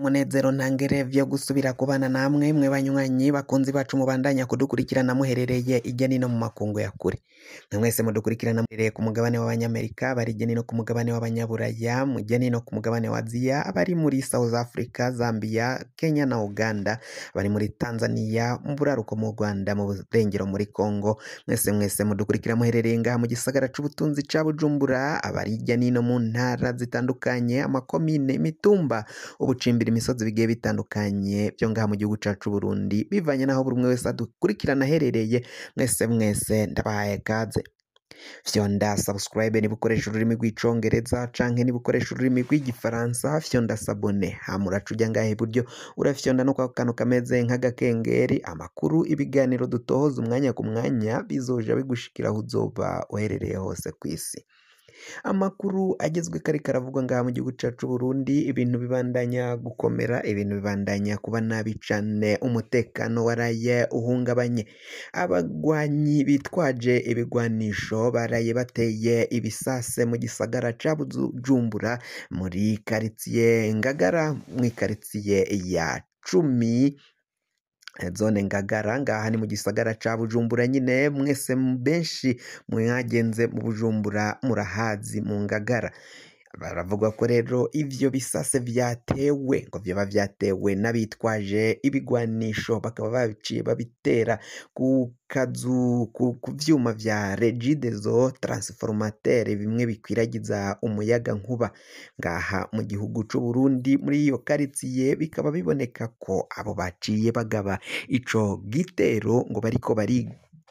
umunezero ntangerevyo gusubira kubana namwe mwe banywanyi bakunzi bacu mubandanya kudukurikirana muherereye ijya nino mu makungu ya kure mwe mwese mudukurikirana muherereye ku mugabane w'abanyamerika bari ijya nino ku mugabane w'abanyaburaya mujya nino ku mugabane wa Ziya abari muri south africa zambia kenya na uganda bari muri tanzania mu buraruko mu rwanda mu burengero muri congo mwese mwese mudukurikira muherereye ngaha mu gisagara cy’ubutunzi cya bujumbura abari ijya nino mu ntara zitandukanye amakomine imitumba ubucimbiri imisozi bigiye bitandukanye byo ngaha mu gihugu cyacu Burundi bivanye n'aho buri umwe wese adukurikirana aherereye mwese mwese ndabahaye gaze fyonda subscribe niba ukoresha ururimi rw'icongereza canke niba ukoresha ururimi rw'igifaransa fyonda sabone hamuraca ujya ngahe iburyo urafyonda no kwa kantu kameze nk'agakengeri amakuru ibiganiro dutohoza umwanya ku mwanya bizoja bigushikira aho uzoba uherereye hose ku isi amakuru agezwe kare karavugwa ngaha mu gihugu cyacu Burundi ibintu bibandanya gukomera ibintu bibandanya kuba nabi cyane umutekano waraye uhungabanye abagwanyi bitwaje ibigwanisho baraye bateye ibisase mu gisagara cya Bujumbura muri karitsiye Ngagara mu ikaritsiye ya cumi zone ngagara ngaha ni mu gisagara ca bujumbura nyine mwese benshi mwagenze mu bujumbura murahazi mu ngagara Baravuga ko rero ibyo bisase byatewe ngo byaba byatewe n'abitwaje ibigwanisho bakaba babiciye babitera ku kazu ku byuma bya regidezo taransiforumateri bimwe bikwiragiza umuyaga nkuba ngaha mu gihugu cy'u Burundi muri iyo karitsiye bikaba biboneka ko abo baciye bagaba ico gitero ngo bariko bari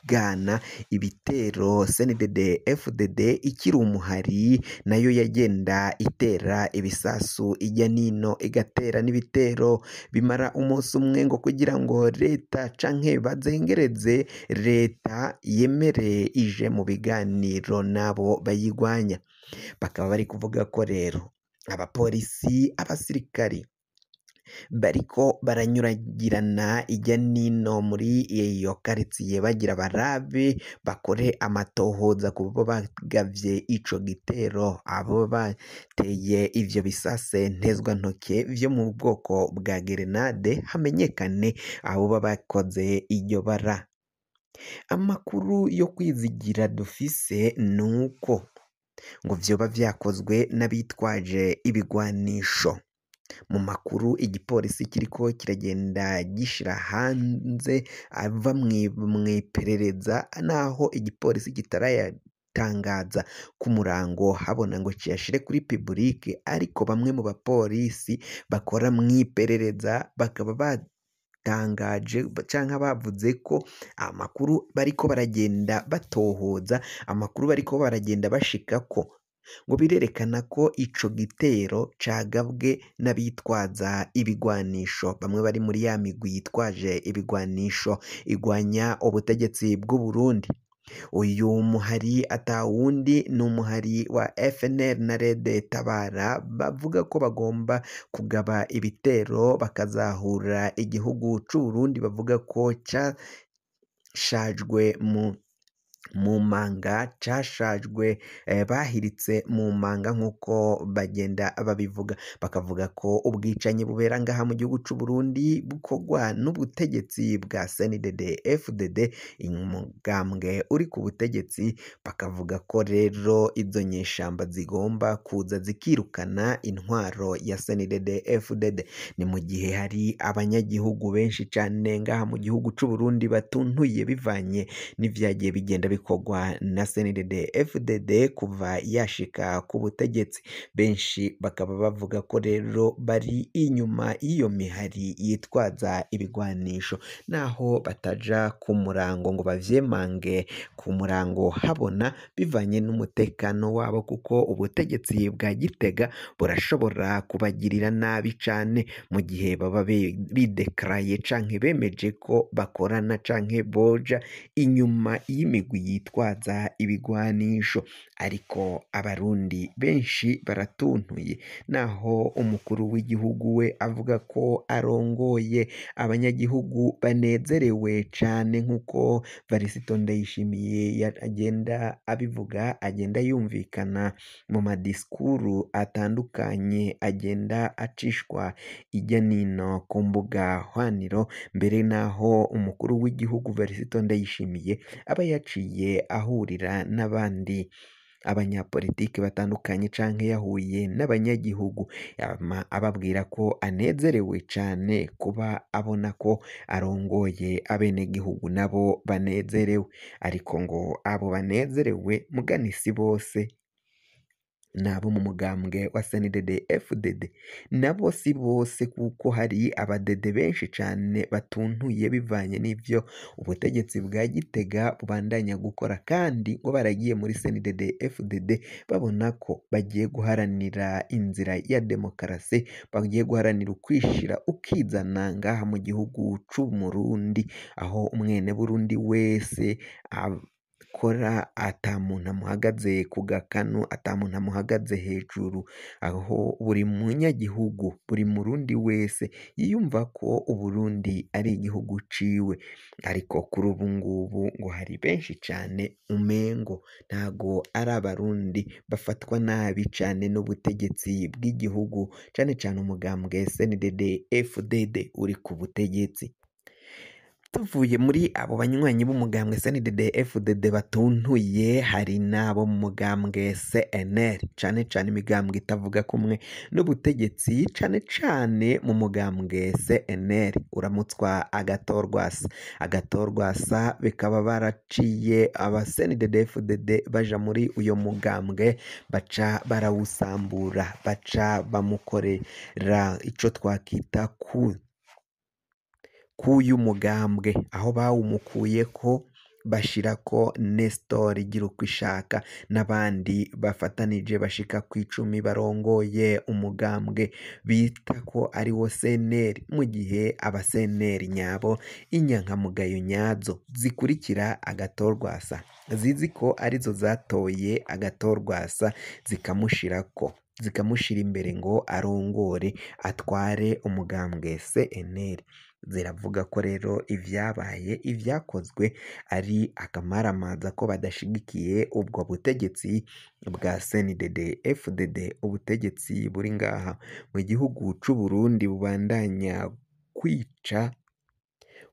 Bwana ibitero CNDD FDD ikiri umuhari nayo yagenda itera ibisasu ijya n'ino igatera n'ibitero bimara umunsi umwe ngo kugira ngo leta canke bazengereze leta yemere ije mu biganiro n'abo bayigwanya bakaba bari kuvuga ko rero abapolisi abasirikari bariko baranyuragirana ijya n'ino muri iyo karitsiye bagira barabe bakore amatohoza ku bo bagavye ico gitero abo bateye ivyo bisase ntezwa ntoke vyo mu bwoko bwa gerenade hamenyekane abo bakoze iryo bara amakuru yo kwizigira dufise nuko ngo vyoba vyakozwe n'abitwaje ibigwanisho Mu makuru igipolisi kiriko kiragenda gishira hanze ava mw'iperereza naho igipolisi kitarayatangaza ku murango habona ngo kiyashire kuri piburike ariko bamwe mu bapolisi bakora iperereza bakaba batangaje cyangwa bavuze ko amakuru bariko baragenda batohoza amakuru bariko baragenda bashika ko ngo birerekana ko ico gitero cagabwe n'abitwaza ibigwanisho bamwe bari muri ya migwi yitwaje ibigwanisho igwanya ubutegetsi bw'u Burundi uyu muhari atawundi ni umuhari wa fnr na Red Tabara bavuga ko bagomba kugaba ibitero bakazahura igihugu c'u Burundi bavuga ko cashajwe mu mu manga cyashajwe eh, bahiritse mu manga nk'uko bagenda babivuga bakavuga ko ubwicanyi bubera ngaha mu gihugu cy'u Burundi bukorwa n'ubutegetsi bwa CNDD FDD umugambwe uri ku butegetsi bakavuga ko rero izo nyeshyamba zigomba kuza zikirukana intwaro ya CNDD FDD ni mu gihe hari abanyagihugu benshi cyane ngaha mu gihugu cy'u Burundi batuntuye bivanye n'ibyagiye bigenda bikorwa na CNDD FDD kuva yashika ku butegetsi benshi bakaba bavuga ko rero bari inyuma y'iyo mihari yitwaza ibigwanisho naho bataja ku murango ngo bavyemange ku murango habona bivanye n'umutekano wabo kuko ubutegetsi bwa Gitega burashobora kubagirira nabi cane mu gihe baba bidekaraye canke bemeje ko bakorana canke boja inyuma y'imigwi yitwaza ibigwanisho ariko abarundi benshi baratuntuye naho umukuru w'igihugu we avuga ko arongoye abanyagihugu banezerewe cane nk'uko Varisito Ndayishimiye agenda abivuga agenda yumvikana mu madisikuru atandukanye agenda acishwa ijya n'ino ku mbuga hwaniro mbere n'aho umukuru w'igihugu Varisito Ndayishimiye aba yaciye yagiye ahurira n'abandi abanyapolitiki batandukanye canke yahuye n'abanyagihugu ababwira ko anezerewe cane kuba abona ko arongoye abenegihugu nabo banezerewe ariko ngo abo banezerewe mugani si bose nabo mu mugambwe wa SNDD FDD nabo si bose kuko hari abadede benshi cyane batuntuye bivanye n'ibyo ubutegetsi bwa Gitega bubandanya gukora kandi ngo baragiye muri SNDD FDD babona ko bagiye guharanira inzira ya demokarasi bagiye guharanira ukwishira ukizana ngaha mu gihugu c'u Burundi aho umwene Burundi wese ikora ata muntu amuhagaze ku gakanu, ata muntu amuhagaze hejuru, aho buri munyagihugu, buri murundi wese yiyumva ko Uburundi ari igihugu ciwe, ariko kuri ubu ngubu ngo hari benshi cane umengo ntago ari abarundi bafatwa nabi cane n'ubutegetsi bw'igihugu cane cane umugambwe senedede efudede uri ku butegetsi. Tuvuye muri abo banywanyi b'umugambwe SNDD-FDD batuntuye hari n'abo mu mugambwe CNL cyane cyane imigambwe itavuga kumwe n'ubutegetsi cyane cyane mu mugambwe CNL uramutswa agatorwasa agatorwasa bikaba baraciye aba SNDD-FDD baja muri uyu mugambwe baca barawusambura baca bamukorera icyo twakita coup k'uyu mugambwe aho bawumukuye ko bashira ko uko ishaka n'abandi bafatanije bashika ku icumi barongoye umugambwe bita ko ari wo senteri mu gihe abasenteri nyabo inyankamugayo nyazo zikurikira agatorwasa zizi ko arizo zatoye agatorwasa zikamushira ko zikamushira imbere ngo arongore atware umugambwe CNL ziravuga ko rero ibyabaye ibyakozwe ari akamaramaza ko badashyigikiye ubwo butegetsi bwa senidede fdd ubutegetsi buri ngaha mu gihugu cy'u Burundi bubandanya kwica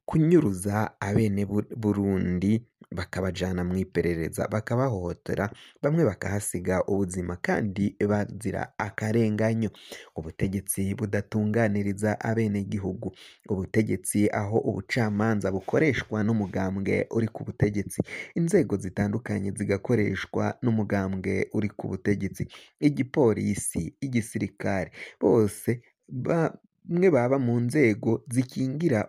kunyuruza abene Burundi bakabajyana mu iperereza bakabahohotera bamwe bakahasiga ubuzima kandi bazira akarenganyo, ubutegetsi budatunganiriza abenegihugu, ubutegetsi aho ubucamanza bukoreshwa n'umugambwe uri ku butegetsi, inzego zitandukanye zigakoreshwa n'umugambwe uri ku butegetsi, igipolisi, igisirikare bose ba bamwe baba mu nzego zikingira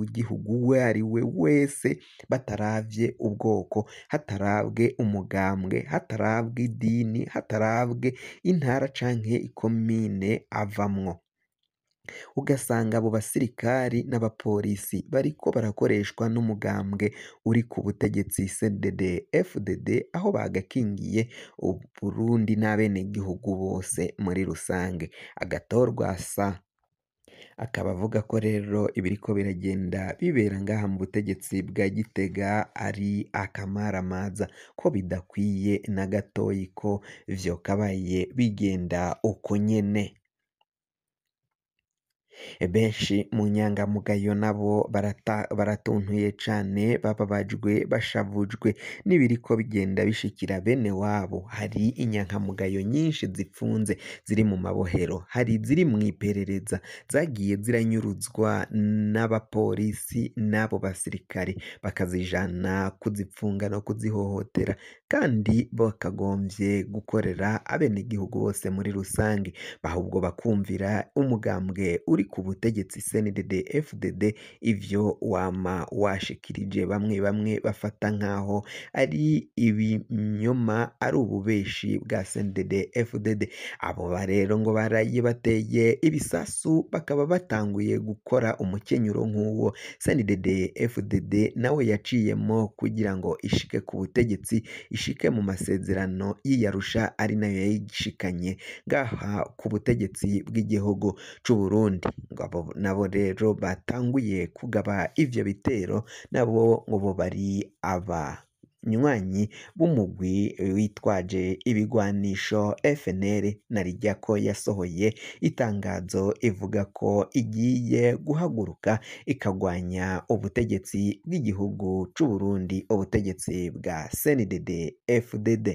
w’igihugu uwo ari we wese bataravye ubwoko, hatarabwe umugambwe, hatarabwe idini, hatarabwe intara canke ikomine avamwo. Ugasanga abo basirikari n'abapolisi bariko barakoreshwa n'umugambwe uri ku butegetsi CNDD FDD, aho bagakingiye Uburundi n'abenegihugu bose muri rusange. Agatorwa sa akaba avuga ko rero ibiri ko biragenda bibera ngaha mu butegetsi bwa Gitega ari akamaramaza ko bidakwiye na gatoyi ko vyokabaye bigenda uko nyene Benshi mu nyangamugayo nabo baratuntuye cane bababajwe bashavujwe n'ibiriko bigenda bishikira bene wabo hari inyangamugayo nyinshi zifunze ziri mu mabohero hari ziri mu iperereza zagiye ziranyuruzwa n'abapolisi n'abo basirikare bakazijana kuzipfunga no kuzihohotera kandi bakagombye gukorera abenegihugu bose muri rusange ahubwo bakumvira umugambwe uri ku butegetsi CNDD FDD ivyo wama washikirije bamwe bamwe bafata nkaho ari ibinyoma ari ububeshi bwa CNDD FDD abo rero ngo barayibateye ibisasu bakaba batanguye gukora umukenyuro nk'uwo CNDD FDD nawe yaciyemo kugira ngo ishike ku butegetsi ishike mu masezerano y'iyarusha ari nayo yayishikanye ngaha ku butegetsi bw'igihugu cy'u Burundi ngo nabo rero batanguye kugaba ibyo bitero nabo ngo bo bari aba nywanyi b'umugwi witwaje ibigwanisho FNL ko yasohoye itangazo ivuga ko igiye guhaguruka ikagwanya ubutegetsi bw'igihugu c'u Burundi ubutegetsi bwa CNDD FDD.